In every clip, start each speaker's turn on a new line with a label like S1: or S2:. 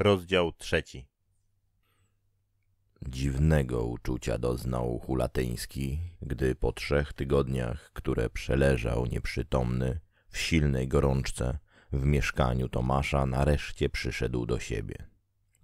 S1: Rozdział trzeci. Dziwnego uczucia doznał Hulatyński, gdy po trzech tygodniach, które przeleżał nieprzytomny, w silnej gorączce, w mieszkaniu Tomasza nareszcie przyszedł do siebie.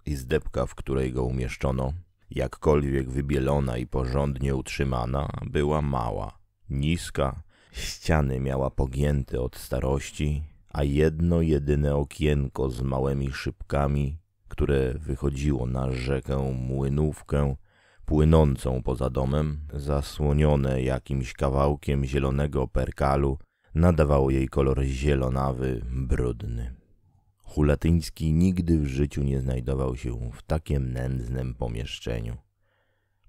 S1: Izdebka, w której go umieszczono, jakkolwiek wybielona i porządnie utrzymana, była mała, niska, ściany miała pogięte od starości, a jedno jedyne okienko z małymi szybkami które wychodziło na rzekę Młynówkę, płynącą poza domem, zasłonione jakimś kawałkiem zielonego perkalu, nadawało jej kolor zielonawy, brudny. Hulatyński nigdy w życiu nie znajdował się w takim nędznym pomieszczeniu.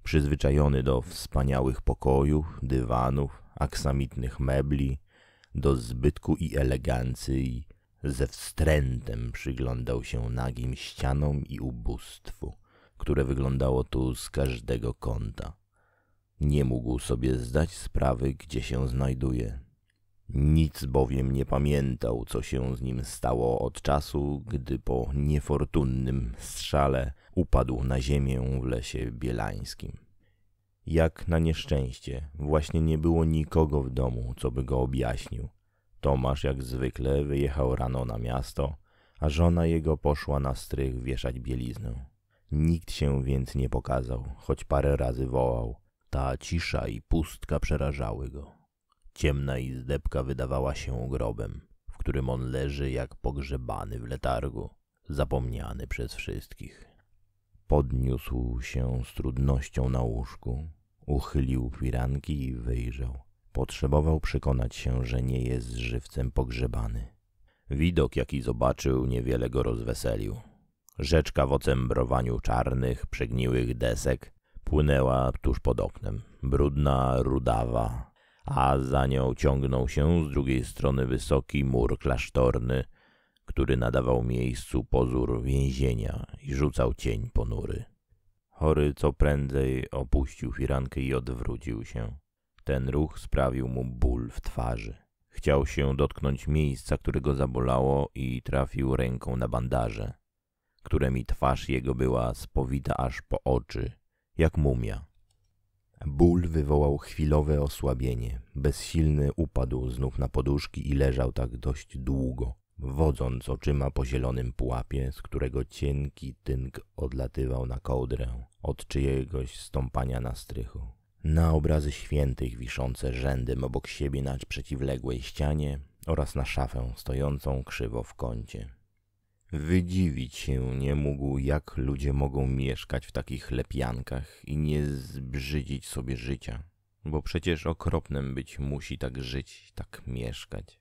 S1: Przyzwyczajony do wspaniałych pokojów, dywanów, aksamitnych mebli, do zbytku i elegancji, ze wstrętem przyglądał się nagim ścianom i ubóstwu, które wyglądało tu z każdego kąta. Nie mógł sobie zdać sprawy, gdzie się znajduje. Nic bowiem nie pamiętał, co się z nim stało od czasu, gdy po niefortunnym strzale upadł na ziemię w lesie bielańskim. Jak na nieszczęście, właśnie nie było nikogo w domu, co by go objaśnił, Tomasz jak zwykle wyjechał rano na miasto, a żona jego poszła na strych wieszać bieliznę. Nikt się więc nie pokazał, choć parę razy wołał. Ta cisza i pustka przerażały go. Ciemna izdebka wydawała się grobem, w którym on leży jak pogrzebany w letargu, zapomniany przez wszystkich. Podniósł się z trudnością na łóżku, uchylił firanki i wyjrzał. Potrzebował przekonać się, że nie jest żywcem pogrzebany. Widok, jaki zobaczył, niewiele go rozweselił. Rzeczka w ocembrowaniu czarnych, przegniłych desek płynęła tuż pod oknem, brudna, rudawa, a za nią ciągnął się z drugiej strony wysoki mur klasztorny, który nadawał miejscu pozór więzienia i rzucał cień ponury. Chory co prędzej opuścił firankę i odwrócił się. Ten ruch sprawił mu ból w twarzy. Chciał się dotknąć miejsca, które go zabolało i trafił ręką na bandaże, któremi twarz jego była spowita aż po oczy, jak mumia. Ból wywołał chwilowe osłabienie. Bezsilny upadł znów na poduszki i leżał tak dość długo, wodząc oczyma po zielonym pułapie, z którego cienki tynk odlatywał na kołdrę od czyjegoś stąpania na strychu na obrazy świętych wiszące rzędem obok siebie na przeciwległej ścianie oraz na szafę stojącą krzywo w kącie. Wydziwić się nie mógł, jak ludzie mogą mieszkać w takich lepiankach i nie zbrzydzić sobie życia, bo przecież okropnym być musi tak żyć, tak mieszkać.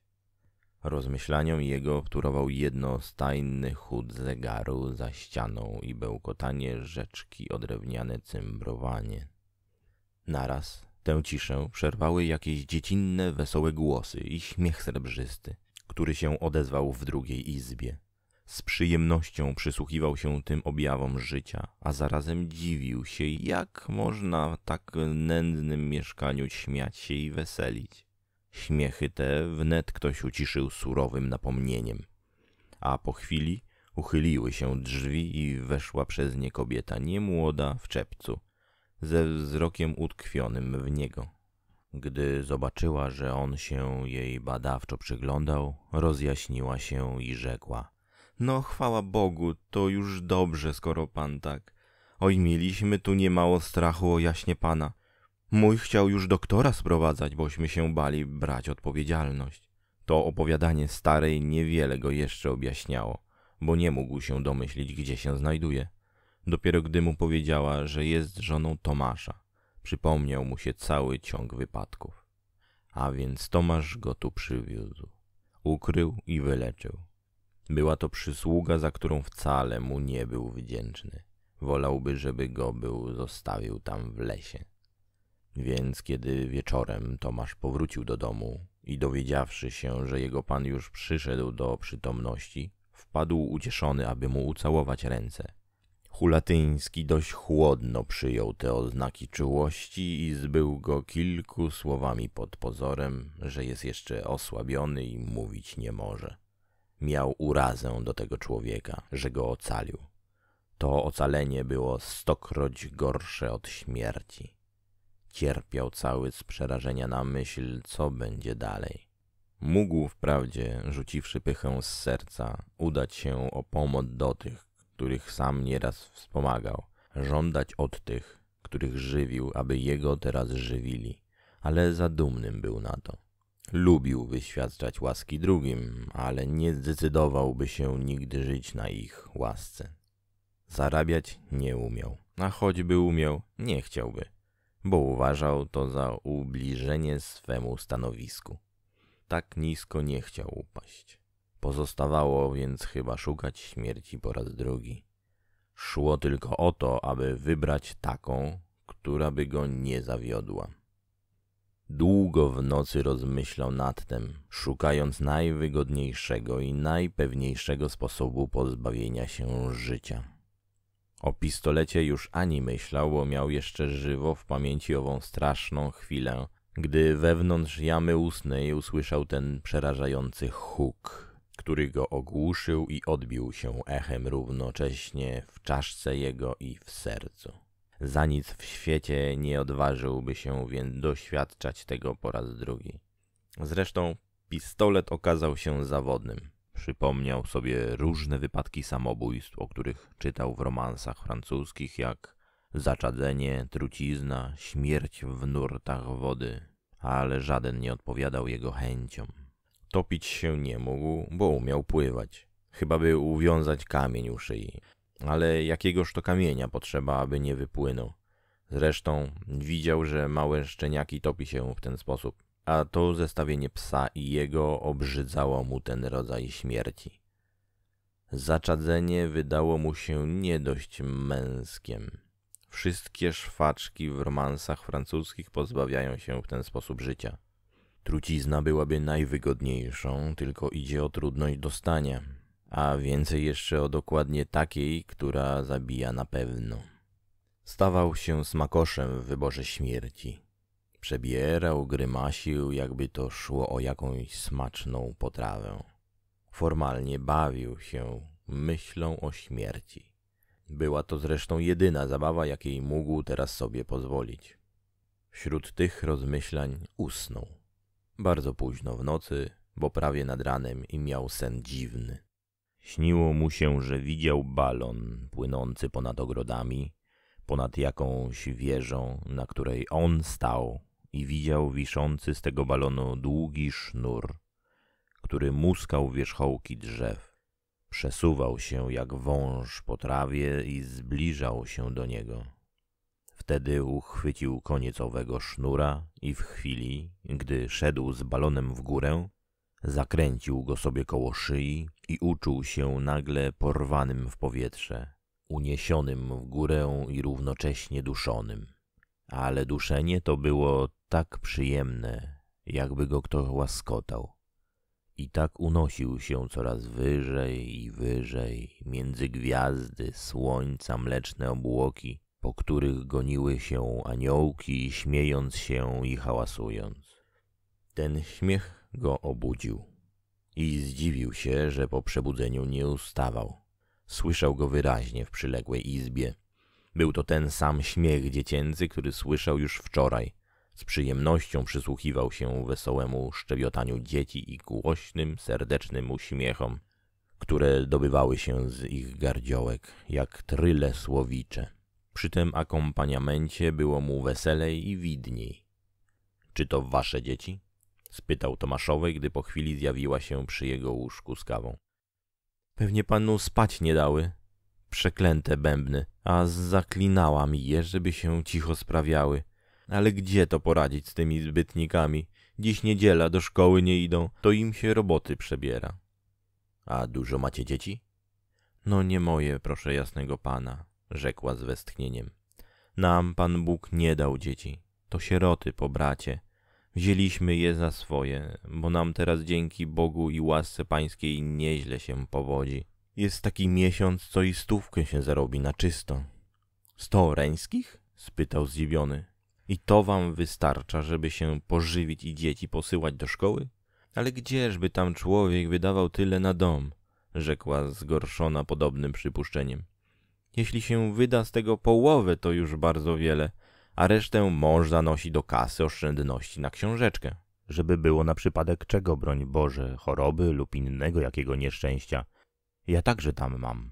S1: Rozmyślaniom jego wtórował jednostajny chód zegaru za ścianą i bełkotanie rzeczki o drewniane cymbrowanie. Naraz tę ciszę przerwały jakieś dziecinne, wesołe głosy i śmiech srebrzysty, który się odezwał w drugiej izbie. Z przyjemnością przysłuchiwał się tym objawom życia, a zarazem dziwił się, jak można w tak nędznym mieszkaniu śmiać się i weselić. Śmiechy te wnet ktoś uciszył surowym napomnieniem. A po chwili uchyliły się drzwi i weszła przez nie kobieta niemłoda w czepcu, ze wzrokiem utkwionym w niego. Gdy zobaczyła, że on się jej badawczo przyglądał, rozjaśniła się i rzekła: No, chwała Bogu, to już dobrze, skoro pan tak. Oj, mieliśmy tu niemało strachu o jaśnie pana. Mój chciał już doktora sprowadzać, bośmy się bali brać odpowiedzialność. To opowiadanie starej niewiele go jeszcze objaśniało, bo nie mógł się domyślić, gdzie się znajduje. Dopiero gdy mu powiedziała, że jest żoną Tomasza, przypomniał mu się cały ciąg wypadków. A więc Tomasz go tu przywiózł, ukrył i wyleczył. Była to przysługa, za którą wcale mu nie był wdzięczny. Wolałby, żeby go był zostawił tam w lesie. Więc kiedy wieczorem Tomasz powrócił do domu i dowiedziawszy się, że jego pan już przyszedł do przytomności, wpadł ucieszony, aby mu ucałować ręce. Hulatyński dość chłodno przyjął te oznaki czułości i zbył go kilku słowami pod pozorem, że jest jeszcze osłabiony i mówić nie może. Miał urazę do tego człowieka, że go ocalił. To ocalenie było stokroć gorsze od śmierci. Cierpiał cały z przerażenia na myśl, co będzie dalej. Mógł wprawdzie, rzuciwszy pychę z serca, udać się o pomoc do tych, których sam nieraz wspomagał, żądać od tych, których żywił, aby jego teraz żywili, ale zadumnym był na to. Lubił wyświadczać łaski drugim, ale nie zdecydowałby się nigdy żyć na ich łasce. Zarabiać nie umiał, a choćby umiał, nie chciałby, bo uważał to za ubliżenie swemu stanowisku. Tak nisko nie chciał upaść. Pozostawało więc chyba szukać śmierci po raz drugi. Szło tylko o to, aby wybrać taką, która by go nie zawiodła. Długo w nocy rozmyślał nad tym, szukając najwygodniejszego i najpewniejszego sposobu pozbawienia się życia. O pistolecie już ani myślał, bo miał jeszcze żywo w pamięci ową straszną chwilę, gdy wewnątrz jamy ustnej usłyszał ten przerażający huk, który go ogłuszył i odbił się echem równocześnie w czaszce jego i w sercu. Za nic w świecie nie odważyłby się więc doświadczać tego po raz drugi. Zresztą pistolet okazał się zawodnym. Przypomniał sobie różne wypadki samobójstw, o których czytał w romansach francuskich, jak zaczadzenie, trucizna, śmierć w nurtach wody, ale żaden nie odpowiadał jego chęciom. Topić się nie mógł, bo umiał pływać. Chyba by uwiązać kamień u szyi. Ale jakiegoż to kamienia potrzeba, aby nie wypłynął. Zresztą widział, że małe szczeniaki topi się w ten sposób, a to zestawienie psa i jego obrzydzało mu ten rodzaj śmierci. Zaczadzenie wydało mu się nie dość męskiem. Wszystkie szwaczki w romansach francuskich pozbawiają się w ten sposób życia. Trucizna byłaby najwygodniejszą, tylko idzie o trudność dostania, a więcej jeszcze o dokładnie takiej, która zabija na pewno. Stawał się smakoszem w wyborze śmierci. Przebierał, grymasił, jakby to szło o jakąś smaczną potrawę. Formalnie bawił się myślą o śmierci. Była to zresztą jedyna zabawa, jakiej mógł teraz sobie pozwolić. Wśród tych rozmyślań usnął. Bardzo późno w nocy, bo prawie nad ranem i miał sen dziwny. Śniło mu się, że widział balon płynący ponad ogrodami, ponad jakąś wieżą, na której on stał i widział wiszący z tego balonu długi sznur, który muskał wierzchołki drzew. Przesuwał się jak wąż po trawie i zbliżał się do niego. Wtedy uchwycił koniec owego sznura i w chwili, gdy szedł z balonem w górę, zakręcił go sobie koło szyi i uczuł się nagle porwanym w powietrze, uniesionym w górę i równocześnie duszonym. Ale duszenie to było tak przyjemne, jakby go kto łaskotał. I tak unosił się coraz wyżej i wyżej, między gwiazdy, słońca, mleczne obłoki, po których goniły się aniołki, śmiejąc się i hałasując. Ten śmiech go obudził i zdziwił się, że po przebudzeniu nie ustawał. Słyszał go wyraźnie w przyległej izbie. Był to ten sam śmiech dziecięcy, który słyszał już wczoraj. Z przyjemnością przysłuchiwał się wesołemu szczebiotaniu dzieci i głośnym, serdecznym uśmiechom, które dobywały się z ich gardziołek, jak tryle słowicze. Przy tym akompaniamencie było mu weselej i widniej. Czy to wasze dzieci? spytał Tomaszowej, gdy po chwili zjawiła się przy jego łóżku z kawą. Pewnie panu spać nie dały. Przeklęte bębny, a zaklinała mi je, żeby się cicho sprawiały. Ale gdzie to poradzić z tymi zbytnikami? Dziś niedziela, do szkoły nie idą, to im się roboty przebiera. A dużo macie dzieci? No nie moje, proszę jasnego pana rzekła z westchnieniem. Nam Pan Bóg nie dał dzieci, to sieroty po bracie. Wzięliśmy je za swoje, bo nam teraz dzięki Bogu i łasce pańskiej nieźle się powodzi. Jest taki miesiąc, co i stówkę się zarobi na czysto. Sto reńskich? spytał zdziwiony. I to wam wystarcza, żeby się pożywić i dzieci posyłać do szkoły? Ale gdzieżby tam człowiek wydawał tyle na dom? rzekła zgorszona podobnym przypuszczeniem. Jeśli się wyda z tego połowę, to już bardzo wiele, a resztę mąż zanosi do kasy oszczędności na książeczkę. Żeby było na przypadek czego, broń Boże, choroby lub innego jakiego nieszczęścia. Ja także tam mam.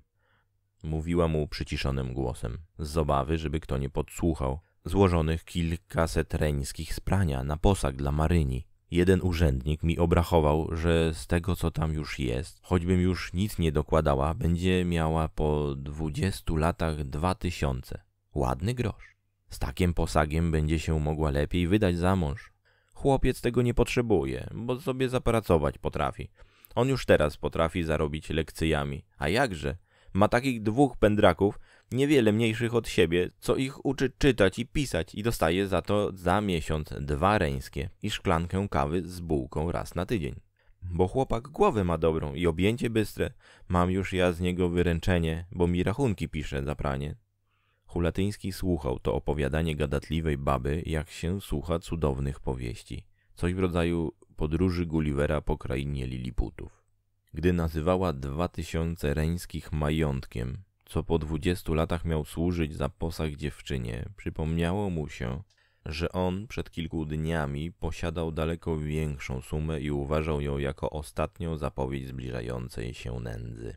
S1: Mówiła mu przyciszonym głosem, z obawy, żeby kto nie podsłuchał, złożonych kilkaset reńskich sprania na posag dla Maryni. Jeden urzędnik mi obrachował, że z tego co tam już jest, choćbym już nic nie dokładała, będzie miała po 20 latach 2000. Ładny grosz. Z takim posagiem będzie się mogła lepiej wydać za mąż. Chłopiec tego nie potrzebuje, bo sobie zapracować potrafi. On już teraz potrafi zarobić lekcyjami. A jakże? Ma takich dwóch pędraków, niewiele mniejszych od siebie, co ich uczy czytać i pisać i dostaje za to za miesiąc dwa reńskie i szklankę kawy z bułką raz na tydzień. Bo chłopak głowę ma dobrą i objęcie bystre. Mam już ja z niego wyręczenie, bo mi rachunki pisze za pranie. Hulatyński słuchał to opowiadanie gadatliwej baby, jak się słucha cudownych powieści. Coś w rodzaju podróży Gullivera po krainie Liliputów gdy nazywała dwa tysiące reńskich majątkiem, co po dwudziestu latach miał służyć za posag dziewczynie, przypomniało mu się, że on przed kilku dniami posiadał daleko większą sumę i uważał ją jako ostatnią zapowiedź zbliżającej się nędzy.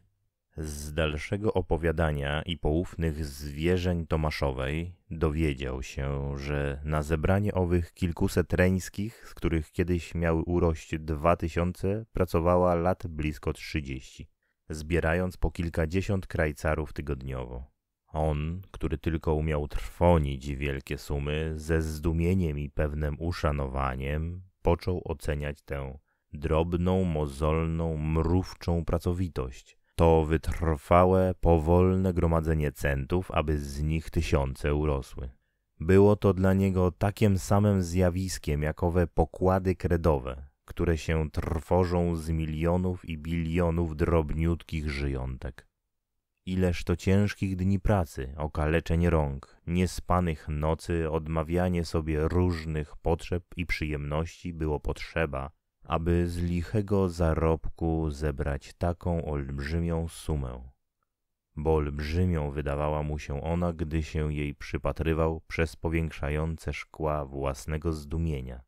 S1: Z dalszego opowiadania i poufnych zwierzeń Tomaszowej dowiedział się, że na zebranie owych kilkuset reńskich, z których kiedyś miały urość dwa tysiące, pracowała lat blisko trzydzieści, zbierając po kilkadziesiąt krajcarów tygodniowo. On, który tylko umiał trwonić wielkie sumy, ze zdumieniem i pewnym uszanowaniem począł oceniać tę drobną, mozolną, mrówczą pracowitość, to wytrwałe, powolne gromadzenie centów, aby z nich tysiące urosły. Było to dla niego takim samym zjawiskiem jak owe pokłady kredowe, które się trwożą z milionów i bilionów drobniutkich żyjątek. Ileż to ciężkich dni pracy, okaleczeń rąk, niespanych nocy, odmawianie sobie różnych potrzeb i przyjemności było potrzeba, aby z lichego zarobku zebrać taką olbrzymią sumę. Bo olbrzymią wydawała mu się ona, gdy się jej przypatrywał przez powiększające szkła własnego zdumienia.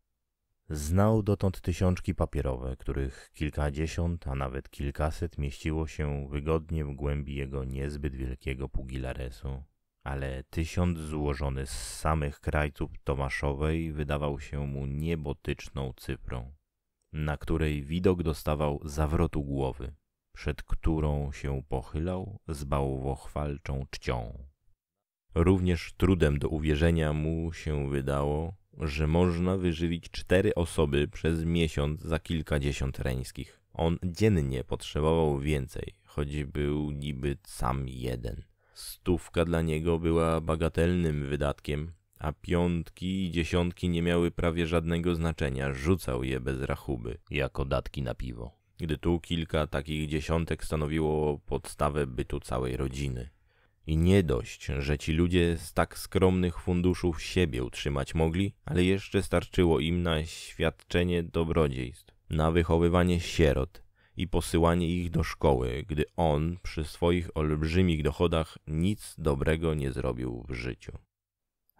S1: Znał dotąd tysiączki papierowe, których kilkadziesiąt, a nawet kilkaset mieściło się wygodnie w głębi jego niezbyt wielkiego pugilaresu ale tysiąc złożony z samych krajców Tomaszowej wydawał się mu niebotyczną cyfrą na której widok dostawał zawrotu głowy, przed którą się pochylał z bałwochwalczą czcią. Również trudem do uwierzenia mu się wydało, że można wyżywić cztery osoby przez miesiąc za kilkadziesiąt reńskich. On dziennie potrzebował więcej, choć był niby sam jeden. Stówka dla niego była bagatelnym wydatkiem, a piątki i dziesiątki nie miały prawie żadnego znaczenia, rzucał je bez rachuby, jako datki na piwo. Gdy tu kilka takich dziesiątek stanowiło podstawę bytu całej rodziny. I nie dość, że ci ludzie z tak skromnych funduszów siebie utrzymać mogli, ale jeszcze starczyło im na świadczenie dobrodziejstw, na wychowywanie sierot i posyłanie ich do szkoły, gdy on przy swoich olbrzymich dochodach nic dobrego nie zrobił w życiu.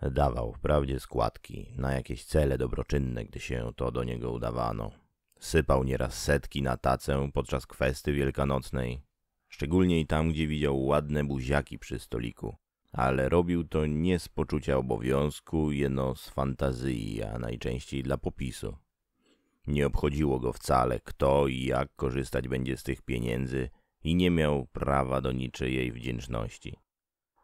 S1: Dawał wprawdzie składki na jakieś cele dobroczynne, gdy się to do niego udawano. Sypał nieraz setki na tacę podczas kwesty wielkanocnej, szczególnie i tam, gdzie widział ładne buziaki przy stoliku. Ale robił to nie z poczucia obowiązku, jeno z fantazji, a najczęściej dla popisu. Nie obchodziło go wcale, kto i jak korzystać będzie z tych pieniędzy i nie miał prawa do niczyjej wdzięczności.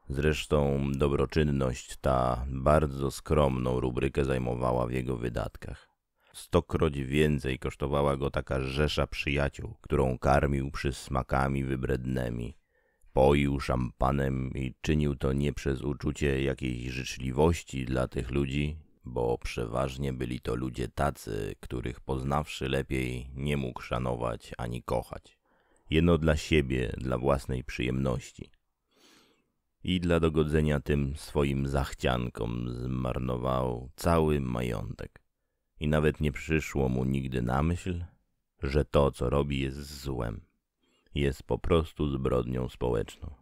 S1: Zresztą dobroczynność ta bardzo skromną rubrykę zajmowała w jego wydatkach. Stokroć więcej kosztowała go taka rzesza przyjaciół, którą karmił przy smakami wybrednymi. Poił szampanem i czynił to nie przez uczucie jakiejś życzliwości dla tych ludzi, bo przeważnie byli to ludzie tacy, których poznawszy lepiej nie mógł szanować ani kochać. Jedno dla siebie, dla własnej przyjemności i dla dogodzenia tym swoim zachciankom zmarnował cały majątek. I nawet nie przyszło mu nigdy na myśl, że to, co robi, jest złem. Jest po prostu zbrodnią społeczną.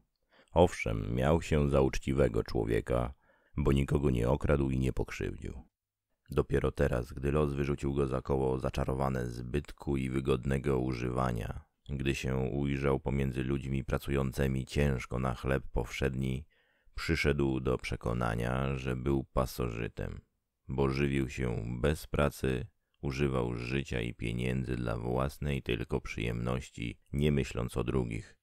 S1: Owszem, miał się za uczciwego człowieka, bo nikogo nie okradł i nie pokrzywdził. Dopiero teraz, gdy los wyrzucił go za koło zaczarowane zbytku i wygodnego używania, gdy się ujrzał pomiędzy ludźmi pracującymi ciężko na chleb powszedni, przyszedł do przekonania, że był pasożytem, bo żywił się bez pracy, używał życia i pieniędzy dla własnej tylko przyjemności, nie myśląc o drugich.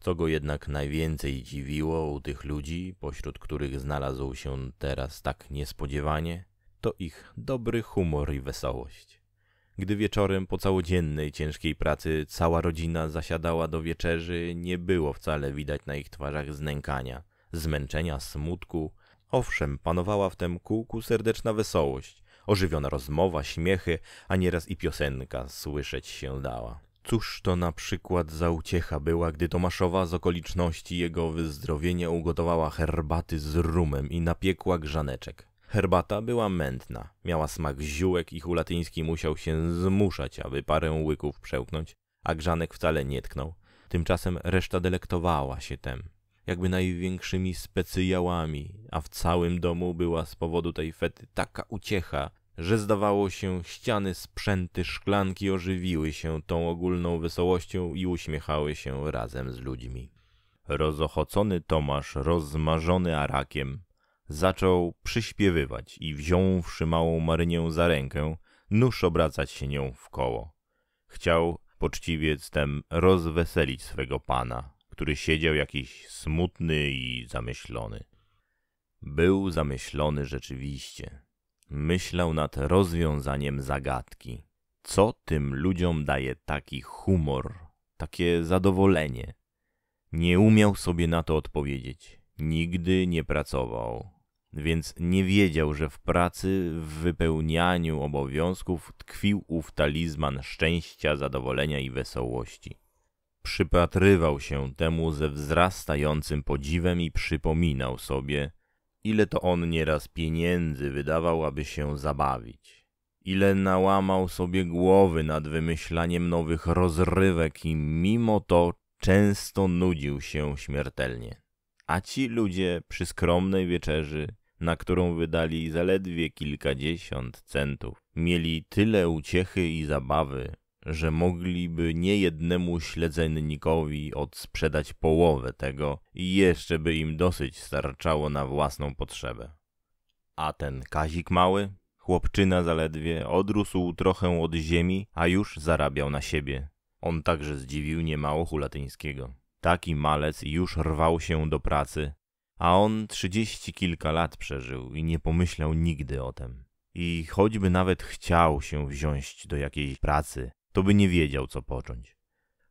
S1: Co go jednak najwięcej dziwiło u tych ludzi, pośród których znalazł się teraz tak niespodziewanie, to ich dobry humor i wesołość. Gdy wieczorem po całodziennej ciężkiej pracy cała rodzina zasiadała do wieczerzy, nie było wcale widać na ich twarzach znękania, zmęczenia, smutku. Owszem, panowała w tym kółku serdeczna wesołość, ożywiona rozmowa, śmiechy, a nieraz i piosenka słyszeć się dała. Cóż to na przykład za uciecha była, gdy Tomaszowa z okoliczności jego wyzdrowienia ugotowała herbaty z rumem i napiekła grzaneczek. Herbata była mętna, miała smak ziółek i hulatyński musiał się zmuszać, aby parę łyków przełknąć, a grzanek wcale nie tknął. Tymczasem reszta delektowała się tem, jakby największymi specyjałami, a w całym domu była z powodu tej fety taka uciecha, że zdawało się ściany, sprzęty, szklanki ożywiły się tą ogólną wesołością i uśmiechały się razem z ludźmi. Rozochocony Tomasz, rozmarzony arakiem, Zaczął przyśpiewywać i wziąwszy małą Marynię za rękę, nóż obracać się nią w koło. Chciał poczciwiec tem rozweselić swego pana, który siedział jakiś smutny i zamyślony. Był zamyślony rzeczywiście. Myślał nad rozwiązaniem zagadki. Co tym ludziom daje taki humor, takie zadowolenie? Nie umiał sobie na to odpowiedzieć. Nigdy nie pracował, więc nie wiedział, że w pracy, w wypełnianiu obowiązków tkwił ów talizman szczęścia, zadowolenia i wesołości. Przypatrywał się temu ze wzrastającym podziwem i przypominał sobie, ile to on nieraz pieniędzy wydawał, aby się zabawić. Ile nałamał sobie głowy nad wymyślaniem nowych rozrywek i mimo to często nudził się śmiertelnie. A ci ludzie przy skromnej wieczerzy na którą wydali zaledwie kilkadziesiąt centów. Mieli tyle uciechy i zabawy, że mogliby niejednemu śledzennikowi odsprzedać połowę tego i jeszcze by im dosyć starczało na własną potrzebę. A ten Kazik mały, chłopczyna zaledwie, odrósł trochę od ziemi, a już zarabiał na siebie. On także zdziwił niemało Hulatyńskiego. Taki malec już rwał się do pracy, a on trzydzieści kilka lat przeżył i nie pomyślał nigdy o tym. I choćby nawet chciał się wziąć do jakiejś pracy, to by nie wiedział, co począć.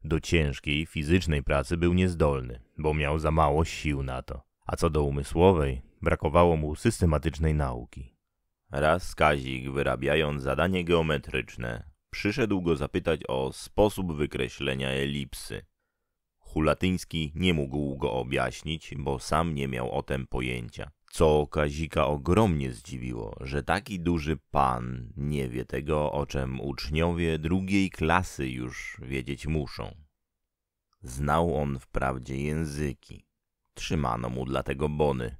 S1: Do ciężkiej, fizycznej pracy był niezdolny, bo miał za mało sił na to, a co do umysłowej, brakowało mu systematycznej nauki. Raz Kazik, wyrabiając zadanie geometryczne, przyszedł go zapytać o sposób wykreślenia elipsy. Hulatyński nie mógł go objaśnić, bo sam nie miał o tym pojęcia. Co Kazika ogromnie zdziwiło, że taki duży pan nie wie tego, o czym uczniowie drugiej klasy już wiedzieć muszą. Znał on wprawdzie języki. Trzymano mu dlatego bony,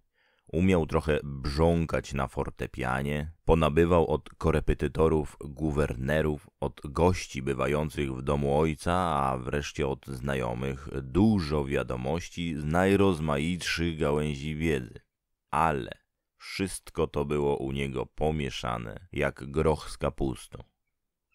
S1: Umiał trochę brząkać na fortepianie, ponabywał od korepetytorów, guwernerów, od gości bywających w domu ojca, a wreszcie od znajomych dużo wiadomości z najrozmaitszych gałęzi wiedzy. Ale wszystko to było u niego pomieszane, jak groch z kapustą.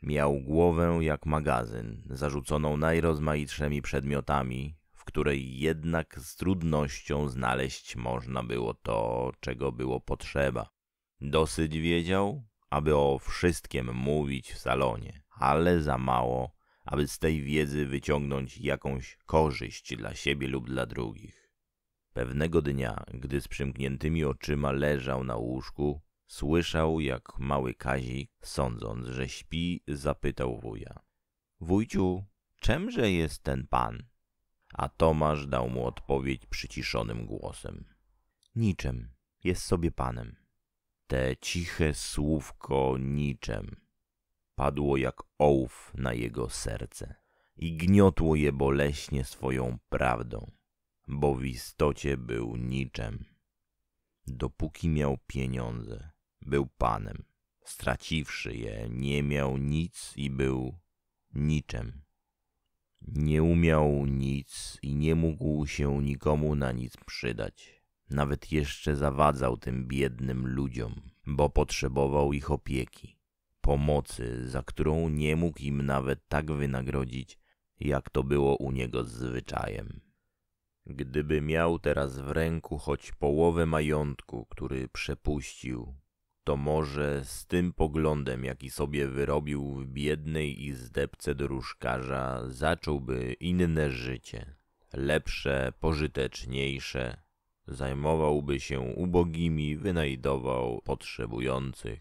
S1: Miał głowę jak magazyn, zarzuconą najrozmaitszymi przedmiotami, której jednak z trudnością znaleźć można było to, czego było potrzeba. Dosyć wiedział, aby o wszystkim mówić w salonie, ale za mało, aby z tej wiedzy wyciągnąć jakąś korzyść dla siebie lub dla drugich. Pewnego dnia, gdy z przymkniętymi oczyma leżał na łóżku, słyszał, jak mały Kazik, sądząc, że śpi, zapytał wuja. Wójciu, czemże jest ten pan? a Tomasz dał mu odpowiedź przyciszonym głosem. Niczym, jest sobie panem. Te ciche słówko niczym padło jak ołów na jego serce i gniotło je boleśnie swoją prawdą, bo w istocie był niczym. Dopóki miał pieniądze, był panem. Straciwszy je, nie miał nic i był niczym. Nie umiał nic i nie mógł się nikomu na nic przydać. Nawet jeszcze zawadzał tym biednym ludziom, bo potrzebował ich opieki, pomocy, za którą nie mógł im nawet tak wynagrodzić, jak to było u niego z zwyczajem. Gdyby miał teraz w ręku choć połowę majątku, który przepuścił, to może z tym poglądem, jaki sobie wyrobił w biednej izdebce dróżkarza, zacząłby inne życie, lepsze, pożyteczniejsze, zajmowałby się ubogimi, wynajdował potrzebujących,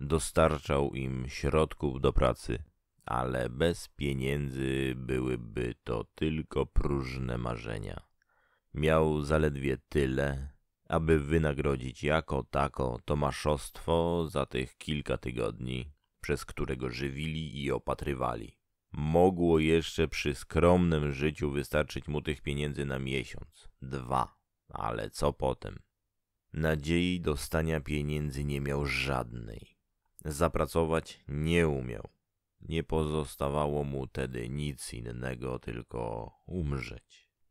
S1: dostarczał im środków do pracy, ale bez pieniędzy byłyby to tylko próżne marzenia. Miał zaledwie tyle, aby wynagrodzić jako tako tomaszostwo za tych kilka tygodni, przez którego żywili i opatrywali. Mogło jeszcze przy skromnym życiu wystarczyć mu tych pieniędzy na miesiąc, dwa, ale co potem? Nadziei dostania pieniędzy nie miał żadnej. Zapracować nie umiał. Nie pozostawało mu tedy nic innego, tylko umrzeć.